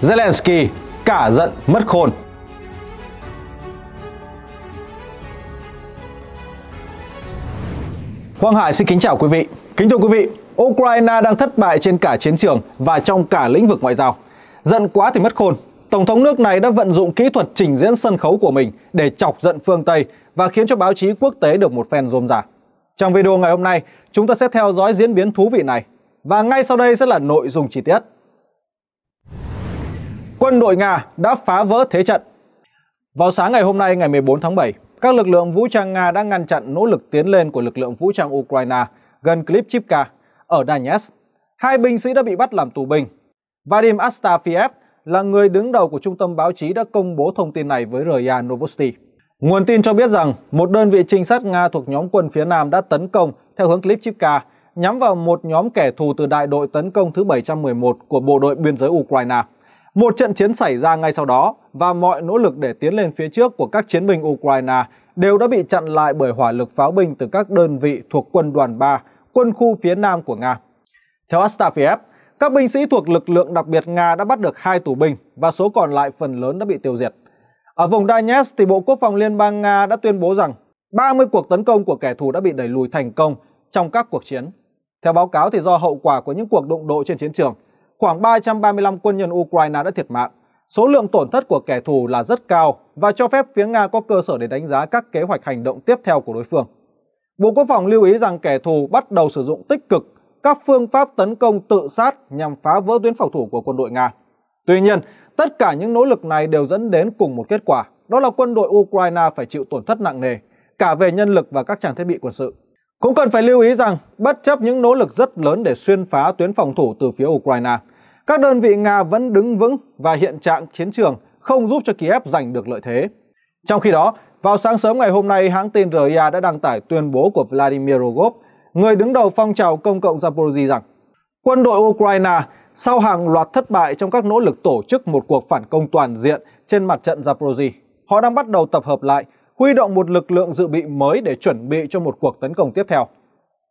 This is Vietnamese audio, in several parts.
Zelensky cả giận mất khôn. Quang Hải xin kính chào quý vị. Kính thưa quý vị, Ukraine đang thất bại trên cả chiến trường và trong cả lĩnh vực ngoại giao. Giận quá thì mất khôn. Tổng thống nước này đã vận dụng kỹ thuật trình diễn sân khấu của mình để chọc giận phương Tây và khiến cho báo chí quốc tế được một phen rôm rả. Trong video ngày hôm nay, chúng ta sẽ theo dõi diễn biến thú vị này. Và ngay sau đây sẽ là nội dung chi tiết quân đội Nga đã phá vỡ thế trận. Vào sáng ngày hôm nay ngày 14 tháng 7, các lực lượng vũ trang Nga đã ngăn chặn nỗ lực tiến lên của lực lượng vũ trang Ukraine gần Klipchivka ở Donetsk. Hai binh sĩ đã bị bắt làm tù binh. Vadim Astafiev là người đứng đầu của trung tâm báo chí đã công bố thông tin này với RIA Novosti. Nguồn tin cho biết rằng một đơn vị trinh sát Nga thuộc nhóm quân phía Nam đã tấn công theo hướng Klipchivka nhắm vào một nhóm kẻ thù từ đại đội tấn công thứ 711 của bộ đội biên giới Ukraine. Một trận chiến xảy ra ngay sau đó và mọi nỗ lực để tiến lên phía trước của các chiến binh Ukraine đều đã bị chặn lại bởi hỏa lực pháo binh từ các đơn vị thuộc quân đoàn 3, quân khu phía nam của Nga. Theo Astafiev, các binh sĩ thuộc lực lượng đặc biệt Nga đã bắt được hai tù binh và số còn lại phần lớn đã bị tiêu diệt. Ở vùng Donetsk thì Bộ Quốc phòng Liên bang Nga đã tuyên bố rằng 30 cuộc tấn công của kẻ thù đã bị đẩy lùi thành công trong các cuộc chiến. Theo báo cáo thì do hậu quả của những cuộc đụng độ trên chiến trường, khoảng 335 quân nhân Ukraine đã thiệt mạng. Số lượng tổn thất của kẻ thù là rất cao và cho phép phía Nga có cơ sở để đánh giá các kế hoạch hành động tiếp theo của đối phương. Bộ Quốc phòng lưu ý rằng kẻ thù bắt đầu sử dụng tích cực các phương pháp tấn công tự sát nhằm phá vỡ tuyến phòng thủ của quân đội Nga. Tuy nhiên, tất cả những nỗ lực này đều dẫn đến cùng một kết quả, đó là quân đội Ukraine phải chịu tổn thất nặng nề, cả về nhân lực và các trang thiết bị quân sự. Cũng cần phải lưu ý rằng, bất chấp những nỗ lực rất lớn để xuyên phá tuyến phòng thủ từ phía Ukraine, các đơn vị Nga vẫn đứng vững và hiện trạng chiến trường không giúp cho Kiev giành được lợi thế. Trong khi đó, vào sáng sớm ngày hôm nay, hãng tin RIA đã đăng tải tuyên bố của Vladimir Rogov, người đứng đầu phong trào công cộng Zaporozhye rằng quân đội Ukraine sau hàng loạt thất bại trong các nỗ lực tổ chức một cuộc phản công toàn diện trên mặt trận Zaporozhye, họ đang bắt đầu tập hợp lại huy động một lực lượng dự bị mới để chuẩn bị cho một cuộc tấn công tiếp theo.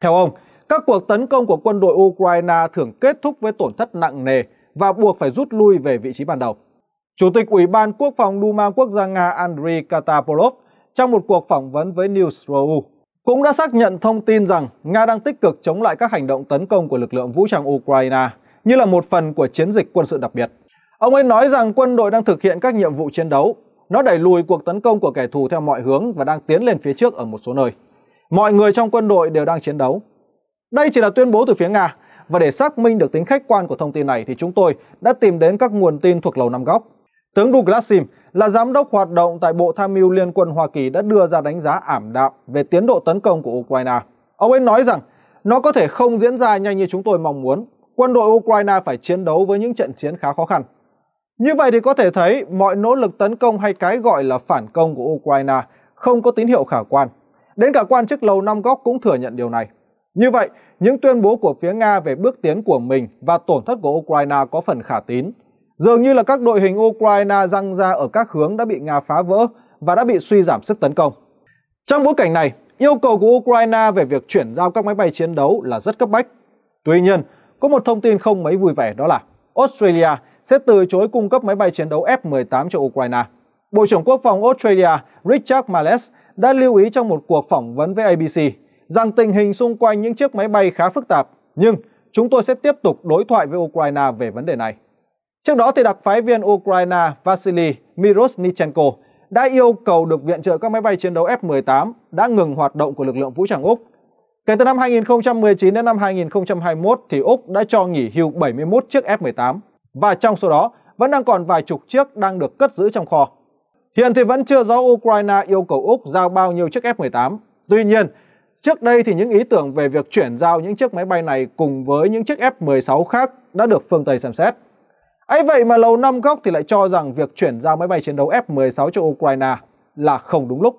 Theo ông, các cuộc tấn công của quân đội Ukraine thường kết thúc với tổn thất nặng nề và buộc phải rút lui về vị trí ban đầu. Chủ tịch Ủy ban Quốc phòng Duma Quốc gia Nga Andriy Katapolov trong một cuộc phỏng vấn với Newsroom cũng đã xác nhận thông tin rằng Nga đang tích cực chống lại các hành động tấn công của lực lượng vũ trang Ukraine như là một phần của chiến dịch quân sự đặc biệt. Ông ấy nói rằng quân đội đang thực hiện các nhiệm vụ chiến đấu nó đẩy lùi cuộc tấn công của kẻ thù theo mọi hướng và đang tiến lên phía trước ở một số nơi. Mọi người trong quân đội đều đang chiến đấu. Đây chỉ là tuyên bố từ phía Nga, và để xác minh được tính khách quan của thông tin này thì chúng tôi đã tìm đến các nguồn tin thuộc Lầu Năm Góc. Tướng Douglas Sim là giám đốc hoạt động tại Bộ Tham mưu Liên quân Hoa Kỳ đã đưa ra đánh giá ảm đạm về tiến độ tấn công của Ukraine. Ông ấy nói rằng nó có thể không diễn ra nhanh như chúng tôi mong muốn. Quân đội Ukraine phải chiến đấu với những trận chiến khá khó khăn. Như vậy thì có thể thấy mọi nỗ lực tấn công hay cái gọi là phản công của Ukraine không có tín hiệu khả quan. Đến cả quan chức lầu năm góc cũng thừa nhận điều này. Như vậy, những tuyên bố của phía Nga về bước tiến của mình và tổn thất của Ukraine có phần khả tín. Dường như là các đội hình Ukraine răng ra ở các hướng đã bị Nga phá vỡ và đã bị suy giảm sức tấn công. Trong bối cảnh này, yêu cầu của Ukraine về việc chuyển giao các máy bay chiến đấu là rất cấp bách. Tuy nhiên, có một thông tin không mấy vui vẻ đó là Australia – sẽ từ chối cung cấp máy bay chiến đấu F-18 cho Ukraine. Bộ trưởng Quốc phòng Australia Richard Marles đã lưu ý trong một cuộc phỏng vấn với ABC rằng tình hình xung quanh những chiếc máy bay khá phức tạp, nhưng chúng tôi sẽ tiếp tục đối thoại với Ukraine về vấn đề này. Trước đó, thì đặc phái viên Ukraine Vasily Mirosnichenko đã yêu cầu được viện trợ các máy bay chiến đấu F-18 đã ngừng hoạt động của lực lượng vũ trang Úc. Kể từ năm 2019 đến năm 2021 thì Úc đã cho nghỉ hưu 71 chiếc F-18 và trong số đó vẫn đang còn vài chục chiếc đang được cất giữ trong kho. Hiện thì vẫn chưa rõ Ukraine yêu cầu Úc giao bao nhiêu chiếc F-18. Tuy nhiên, trước đây thì những ý tưởng về việc chuyển giao những chiếc máy bay này cùng với những chiếc F-16 khác đã được phương Tây xem xét. ấy vậy mà Lầu Năm Góc thì lại cho rằng việc chuyển giao máy bay chiến đấu F-16 cho Ukraine là không đúng lúc.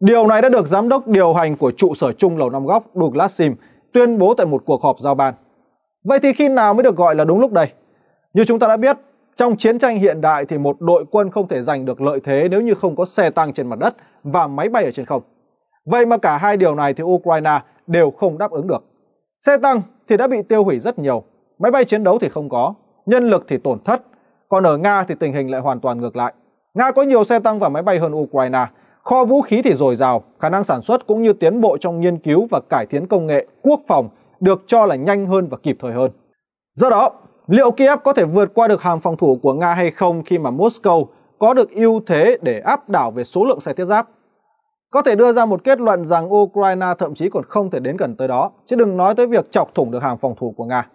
Điều này đã được giám đốc điều hành của trụ sở chung Lầu Năm Góc Douglas Sim tuyên bố tại một cuộc họp giao ban. Vậy thì khi nào mới được gọi là đúng lúc đây? Như chúng ta đã biết, trong chiến tranh hiện đại thì một đội quân không thể giành được lợi thế nếu như không có xe tăng trên mặt đất và máy bay ở trên không. Vậy mà cả hai điều này thì Ukraine đều không đáp ứng được. Xe tăng thì đã bị tiêu hủy rất nhiều, máy bay chiến đấu thì không có, nhân lực thì tổn thất. Còn ở Nga thì tình hình lại hoàn toàn ngược lại. Nga có nhiều xe tăng và máy bay hơn Ukraine, kho vũ khí thì dồi dào, khả năng sản xuất cũng như tiến bộ trong nghiên cứu và cải tiến công nghệ quốc phòng được cho là nhanh hơn và kịp thời hơn. Do đó, Liệu Kiev có thể vượt qua được hàng phòng thủ của Nga hay không khi mà Moscow có được ưu thế để áp đảo về số lượng xe thiết giáp? Có thể đưa ra một kết luận rằng Ukraine thậm chí còn không thể đến gần tới đó, chứ đừng nói tới việc chọc thủng được hàng phòng thủ của Nga.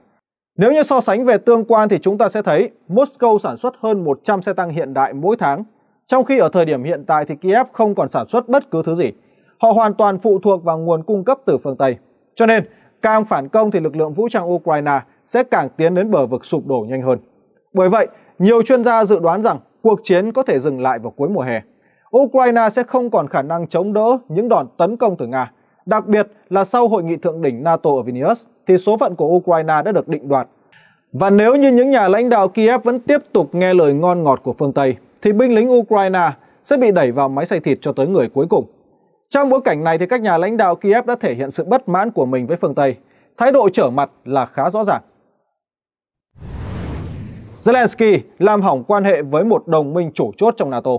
Nếu như so sánh về tương quan thì chúng ta sẽ thấy Moscow sản xuất hơn 100 xe tăng hiện đại mỗi tháng, trong khi ở thời điểm hiện tại thì Kiev không còn sản xuất bất cứ thứ gì. Họ hoàn toàn phụ thuộc vào nguồn cung cấp từ phương Tây. Cho nên, càng phản công thì lực lượng vũ trang Ukraine sẽ càng tiến đến bờ vực sụp đổ nhanh hơn. Bởi vậy, nhiều chuyên gia dự đoán rằng cuộc chiến có thể dừng lại vào cuối mùa hè. Ukraine sẽ không còn khả năng chống đỡ những đòn tấn công từ Nga, đặc biệt là sau hội nghị thượng đỉnh NATO ở Vilnius thì số phận của Ukraine đã được định đoạt. Và nếu như những nhà lãnh đạo Kiev vẫn tiếp tục nghe lời ngon ngọt của phương Tây thì binh lính Ukraine sẽ bị đẩy vào máy xay thịt cho tới người cuối cùng. Trong bối cảnh này thì các nhà lãnh đạo Kiev đã thể hiện sự bất mãn của mình với phương Tây. Thái độ trở mặt là khá rõ ràng. Zelensky làm hỏng quan hệ với một đồng minh chủ chốt trong NATO.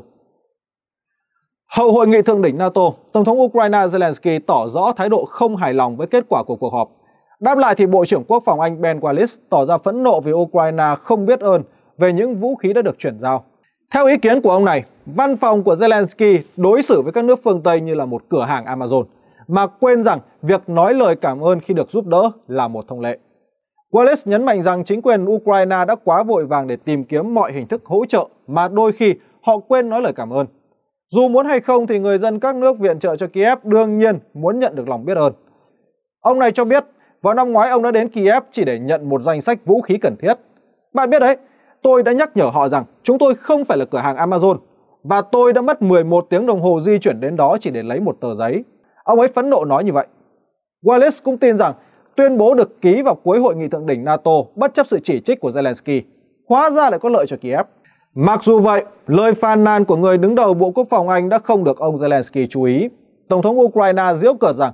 Hậu hội nghị thượng đỉnh NATO, Tổng thống Ukraine Zelensky tỏ rõ thái độ không hài lòng với kết quả của cuộc họp. Đáp lại thì Bộ trưởng Quốc phòng Anh Ben Wallace tỏ ra phẫn nộ vì Ukraine không biết ơn về những vũ khí đã được chuyển giao. Theo ý kiến của ông này, văn phòng của Zelensky đối xử với các nước phương Tây như là một cửa hàng Amazon, mà quên rằng việc nói lời cảm ơn khi được giúp đỡ là một thông lệ. Wallace nhấn mạnh rằng chính quyền Ukraine đã quá vội vàng để tìm kiếm mọi hình thức hỗ trợ mà đôi khi họ quên nói lời cảm ơn. Dù muốn hay không thì người dân các nước viện trợ cho Kiev đương nhiên muốn nhận được lòng biết ơn. Ông này cho biết, vào năm ngoái ông đã đến Kiev chỉ để nhận một danh sách vũ khí cần thiết. Bạn biết đấy, tôi đã nhắc nhở họ rằng chúng tôi không phải là cửa hàng Amazon và tôi đã mất 11 tiếng đồng hồ di chuyển đến đó chỉ để lấy một tờ giấy. Ông ấy phẫn nộ nói như vậy. Wallace cũng tin rằng tuyên bố được ký vào cuối hội nghị thượng đỉnh NATO bất chấp sự chỉ trích của Zelensky. Hóa ra lại có lợi cho Kiev. Mặc dù vậy, lời phàn nàn của người đứng đầu Bộ Quốc phòng Anh đã không được ông Zelensky chú ý. Tổng thống Ukraine giễu cợt rằng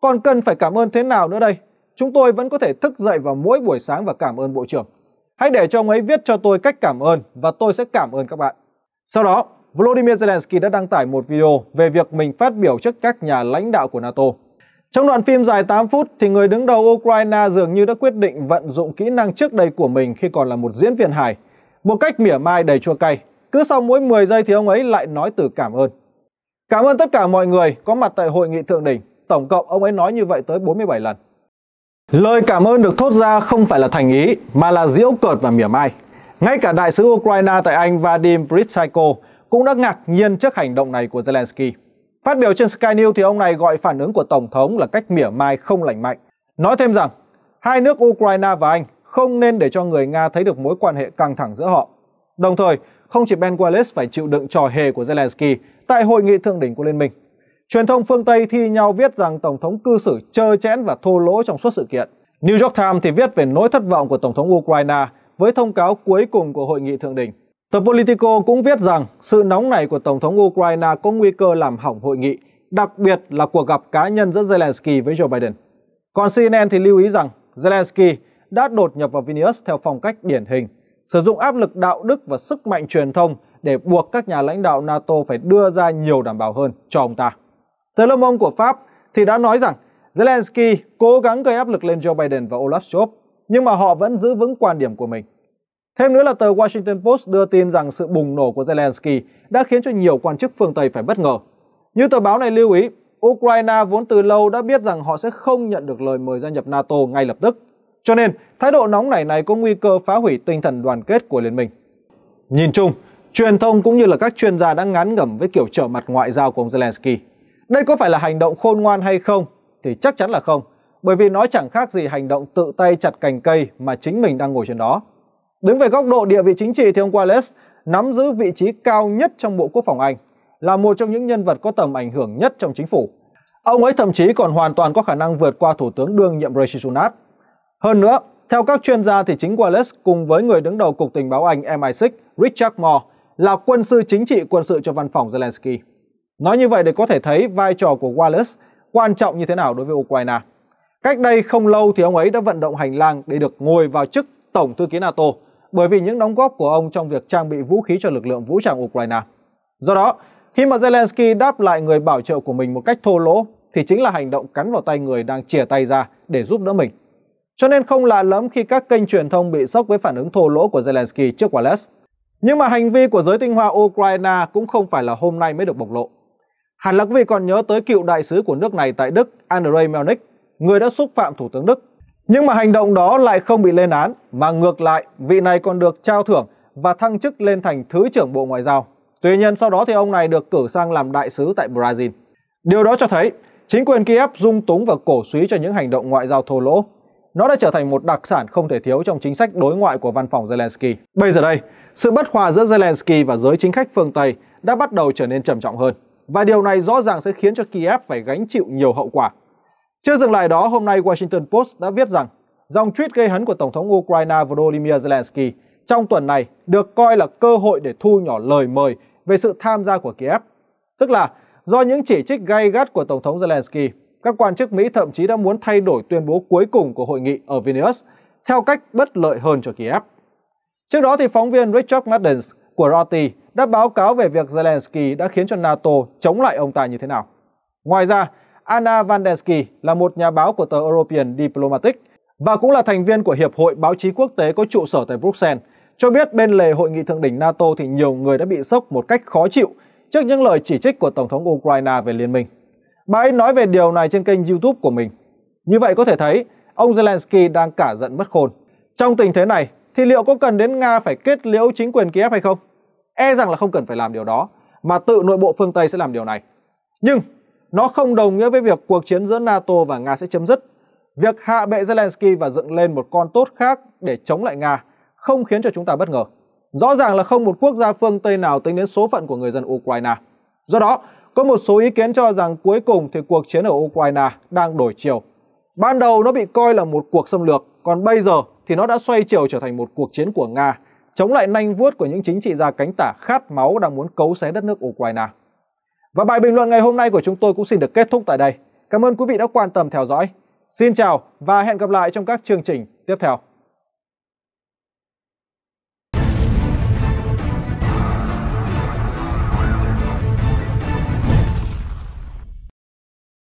còn cần phải cảm ơn thế nào nữa đây? Chúng tôi vẫn có thể thức dậy vào mỗi buổi sáng và cảm ơn Bộ trưởng. Hãy để cho ông ấy viết cho tôi cách cảm ơn và tôi sẽ cảm ơn các bạn. Sau đó, Volodymyr Zelensky đã đăng tải một video về việc mình phát biểu trước các nhà lãnh đạo của NATO. Trong đoạn phim dài 8 phút thì người đứng đầu Ukraine dường như đã quyết định vận dụng kỹ năng trước đây của mình khi còn là một diễn viên hài. Một cách mỉa mai đầy chua cay, cứ sau mỗi 10 giây thì ông ấy lại nói từ cảm ơn. Cảm ơn tất cả mọi người có mặt tại hội nghị thượng đỉnh. Tổng cộng ông ấy nói như vậy tới 47 lần. Lời cảm ơn được thốt ra không phải là thành ý mà là diễu cợt và mỉa mai. Ngay cả đại sứ Ukraine tại Anh Vadim Pritchaiko cũng đã ngạc nhiên trước hành động này của Zelensky. Phát biểu trên Sky News thì ông này gọi phản ứng của Tổng thống là cách mỉa mai không lành mạnh. Nói thêm rằng, hai nước Ukraine và Anh không nên để cho người Nga thấy được mối quan hệ căng thẳng giữa họ. Đồng thời, không chỉ Ben Wallace phải chịu đựng trò hề của Zelensky tại hội nghị thượng đỉnh của Liên minh. Truyền thông phương Tây thi nhau viết rằng Tổng thống cư xử trơ chẽn và thô lỗ trong suốt sự kiện. New York Times thì viết về nỗi thất vọng của Tổng thống Ukraine với thông cáo cuối cùng của hội nghị thượng đỉnh. The Politico cũng viết rằng sự nóng nảy của Tổng thống Ukraine có nguy cơ làm hỏng hội nghị, đặc biệt là cuộc gặp cá nhân giữa Zelensky với Joe Biden. Còn CNN thì lưu ý rằng Zelensky đã đột nhập vào Vilnius theo phong cách điển hình, sử dụng áp lực đạo đức và sức mạnh truyền thông để buộc các nhà lãnh đạo NATO phải đưa ra nhiều đảm bảo hơn cho ông ta. Tờ Le Monde của Pháp thì đã nói rằng Zelensky cố gắng gây áp lực lên Joe Biden và Olaf Scholz, nhưng mà họ vẫn giữ vững quan điểm của mình. Thêm nữa là tờ Washington Post đưa tin rằng sự bùng nổ của Zelensky đã khiến cho nhiều quan chức phương Tây phải bất ngờ. Như tờ báo này lưu ý, Ukraine vốn từ lâu đã biết rằng họ sẽ không nhận được lời mời gia nhập NATO ngay lập tức. Cho nên, thái độ nóng nảy này có nguy cơ phá hủy tinh thần đoàn kết của liên minh. Nhìn chung, truyền thông cũng như là các chuyên gia đang ngán ngẩm với kiểu trở mặt ngoại giao của ông Zelensky. Đây có phải là hành động khôn ngoan hay không? Thì chắc chắn là không, bởi vì nó chẳng khác gì hành động tự tay chặt cành cây mà chính mình đang ngồi trên đó. Đứng về góc độ địa vị chính trị thì ông Wallace nắm giữ vị trí cao nhất trong Bộ Quốc phòng Anh, là một trong những nhân vật có tầm ảnh hưởng nhất trong chính phủ. Ông ấy thậm chí còn hoàn toàn có khả năng vượt qua Thủ tướng đương nhiệm Rishi Sunak. Hơn nữa, theo các chuyên gia thì chính Wallace cùng với người đứng đầu Cục Tình báo Anh MI6 Richard Moore là quân sư chính trị quân sự cho văn phòng Zelensky. Nói như vậy để có thể thấy vai trò của Wallace quan trọng như thế nào đối với Ukraine. Cách đây không lâu thì ông ấy đã vận động hành lang để được ngồi vào chức Tổng thư ký NATO bởi vì những đóng góp của ông trong việc trang bị vũ khí cho lực lượng vũ trang Ukraine. Do đó, khi mà Zelensky đáp lại người bảo trợ của mình một cách thô lỗ thì chính là hành động cắn vào tay người đang chìa tay ra để giúp đỡ mình. Cho nên không lạ lắm khi các kênh truyền thông bị sốc với phản ứng thô lỗ của Zelensky trước Wallace. Nhưng mà hành vi của giới tinh hoa Ukraine cũng không phải là hôm nay mới được bộc lộ. Hẳn là quý vị còn nhớ tới cựu đại sứ của nước này tại Đức Andrei Melnik, người đã xúc phạm Thủ tướng Đức nhưng mà hành động đó lại không bị lên án, mà ngược lại, vị này còn được trao thưởng và thăng chức lên thành Thứ trưởng Bộ Ngoại giao. Tuy nhiên sau đó thì ông này được cử sang làm đại sứ tại Brazil. Điều đó cho thấy chính quyền Kiev dung túng và cổ suý cho những hành động ngoại giao thô lỗ. Nó đã trở thành một đặc sản không thể thiếu trong chính sách đối ngoại của văn phòng Zelensky. Bây giờ đây, sự bất hòa giữa Zelensky và giới chính khách phương Tây đã bắt đầu trở nên trầm trọng hơn. Và điều này rõ ràng sẽ khiến cho Kiev phải gánh chịu nhiều hậu quả chưa dừng lại đó, hôm nay Washington Post đã viết rằng dòng tweet gây hấn của Tổng thống Ukraine Volodymyr Zelensky trong tuần này được coi là cơ hội để thu nhỏ lời mời về sự tham gia của Kiev. Tức là do những chỉ trích gay gắt của Tổng thống Zelensky, các quan chức Mỹ thậm chí đã muốn thay đổi tuyên bố cuối cùng của hội nghị ở Vilnius theo cách bất lợi hơn cho Kiev. Trước đó, thì phóng viên Richard Maddens của Roti đã báo cáo về việc Zelensky đã khiến cho NATO chống lại ông ta như thế nào. Ngoài ra, Anna Vandensky là một nhà báo của tờ European Diplomatic và cũng là thành viên của Hiệp hội Báo chí Quốc tế có trụ sở tại Bruxelles, cho biết bên lề hội nghị thượng đỉnh NATO thì nhiều người đã bị sốc một cách khó chịu trước những lời chỉ trích của Tổng thống Ukraine về liên minh. Bà ấy nói về điều này trên kênh YouTube của mình. Như vậy có thể thấy, ông Zelensky đang cả giận mất khôn. Trong tình thế này, thì liệu có cần đến Nga phải kết liễu chính quyền Kiev hay không? E rằng là không cần phải làm điều đó, mà tự nội bộ phương Tây sẽ làm điều này. Nhưng nó không đồng nghĩa với việc cuộc chiến giữa NATO và Nga sẽ chấm dứt. Việc hạ bệ Zelensky và dựng lên một con tốt khác để chống lại Nga không khiến cho chúng ta bất ngờ. Rõ ràng là không một quốc gia phương Tây nào tính đến số phận của người dân Ukraine. Do đó, có một số ý kiến cho rằng cuối cùng thì cuộc chiến ở Ukraine đang đổi chiều. Ban đầu nó bị coi là một cuộc xâm lược, còn bây giờ thì nó đã xoay chiều trở thành một cuộc chiến của Nga chống lại nanh vuốt của những chính trị gia cánh tả khát máu đang muốn cấu xé đất nước Ukraine. Và bài bình luận ngày hôm nay của chúng tôi cũng xin được kết thúc tại đây. Cảm ơn quý vị đã quan tâm theo dõi. Xin chào và hẹn gặp lại trong các chương trình tiếp theo.